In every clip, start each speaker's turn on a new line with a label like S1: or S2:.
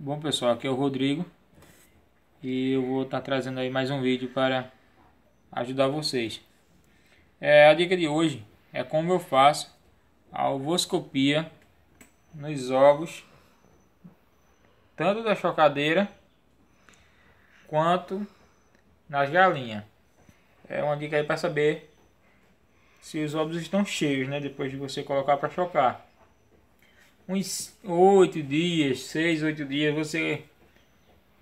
S1: Bom pessoal, aqui é o Rodrigo e eu vou estar tá trazendo aí mais um vídeo para ajudar vocês. É, a dica de hoje é como eu faço a ovoscopia nos ovos tanto da chocadeira quanto nas galinhas. É uma dica aí para saber se os ovos estão cheios, né, depois de você colocar para chocar uns oito dias, seis, oito dias, você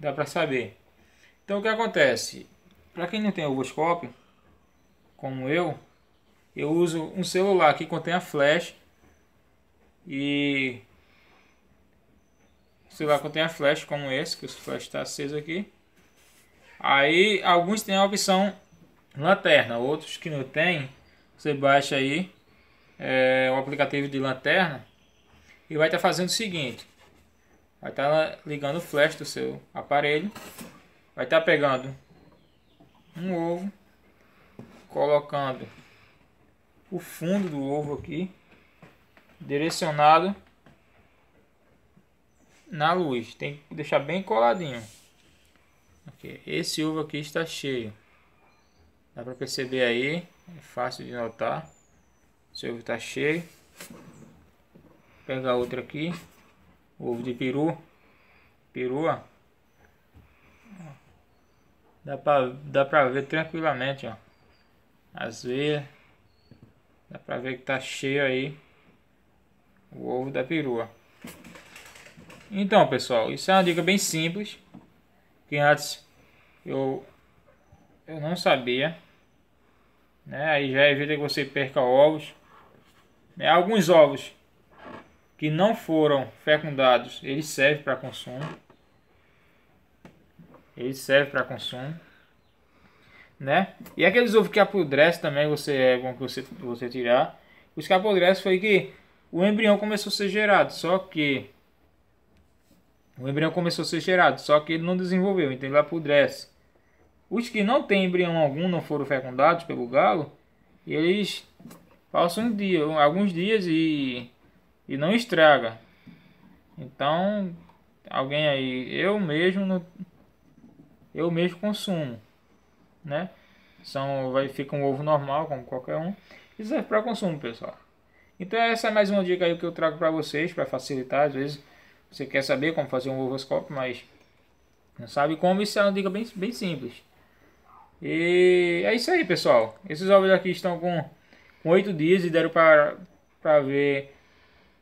S1: dá para saber. Então o que acontece? Para quem não tem ovoscópio, como eu, eu uso um celular que contém a flash e o celular contém a flash como esse, que o flash está aceso aqui. Aí alguns têm a opção lanterna, outros que não tem, você baixa aí é, o aplicativo de lanterna e vai estar tá fazendo o seguinte. Vai estar tá ligando o flash do seu aparelho. Vai estar tá pegando um ovo. Colocando o fundo do ovo aqui. Direcionado na luz. Tem que deixar bem coladinho. Esse ovo aqui está cheio. Dá para perceber aí. É fácil de notar. Esse ovo está cheio pegar outra aqui. Ovo de peru. Perua. Dá pra, dá pra ver tranquilamente, ó. As veias. Dá pra ver que tá cheio aí. O ovo da perua. Então, pessoal, isso é uma dica bem simples. Que antes eu, eu não sabia. Né? Aí já evita que você perca ovos. Né? Alguns ovos que não foram fecundados, ele serve para consumo. Ele serve para consumo. Né? E aqueles ovos que apodrecem também, você é bom que você, você tirar. Os que apodrecem foi que o embrião começou a ser gerado, só que o embrião começou a ser gerado, só que ele não desenvolveu, então ele apodrece. Os que não têm embrião algum, não foram fecundados pelo galo, eles passam um dia, alguns dias e e não estraga. Então, alguém aí, eu mesmo não, eu mesmo consumo, né? São vai fica um ovo normal como qualquer um e serve para consumo, pessoal. Então essa é mais uma dica aí que eu trago para vocês para facilitar, às vezes você quer saber como fazer um ovoscópio, mas não sabe como, isso é uma dica bem, bem simples. E é isso aí, pessoal. Esses ovos aqui estão com, com 8 dias e deram para ver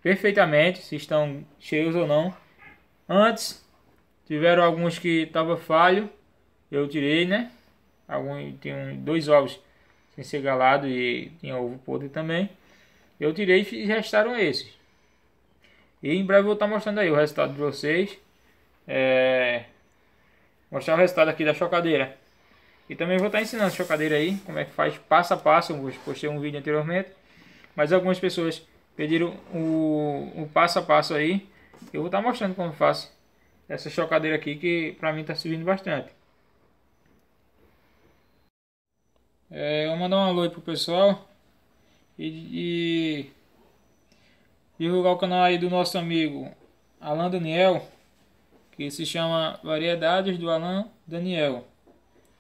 S1: perfeitamente se estão cheios ou não. Antes tiveram alguns que tava falho, eu tirei, né? Alguns tinham dois ovos sem ser galado e tinha ovo podre também. Eu tirei e restaram esses. E em breve eu vou estar tá mostrando aí o resultado de vocês. É... Mostrar o resultado aqui da chocadeira. E também vou estar tá ensinando a chocadeira aí, como é que faz passo a passo. Eu postei um vídeo anteriormente. Mas algumas pessoas pediram o, o passo a passo aí. Eu vou estar tá mostrando como faço essa chocadeira aqui que pra mim está servindo bastante. É, eu vou mandar um alô aí pro pessoal e, e divulgar o canal aí do nosso amigo Alan Daniel, que se chama Variedades do Alan Daniel.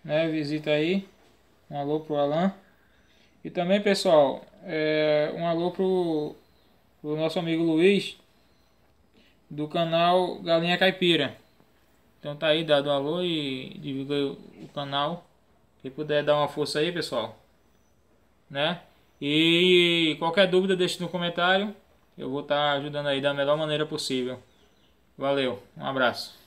S1: Né? Visita aí. Um alô pro Alan. E também, pessoal, é, um alô pro o nosso amigo Luiz do canal Galinha Caipira. Então tá aí, dado um alô e divulga o canal. Quem puder dar uma força aí, pessoal. Né? E qualquer dúvida, deixe no comentário. Eu vou estar tá ajudando aí da melhor maneira possível. Valeu, um abraço.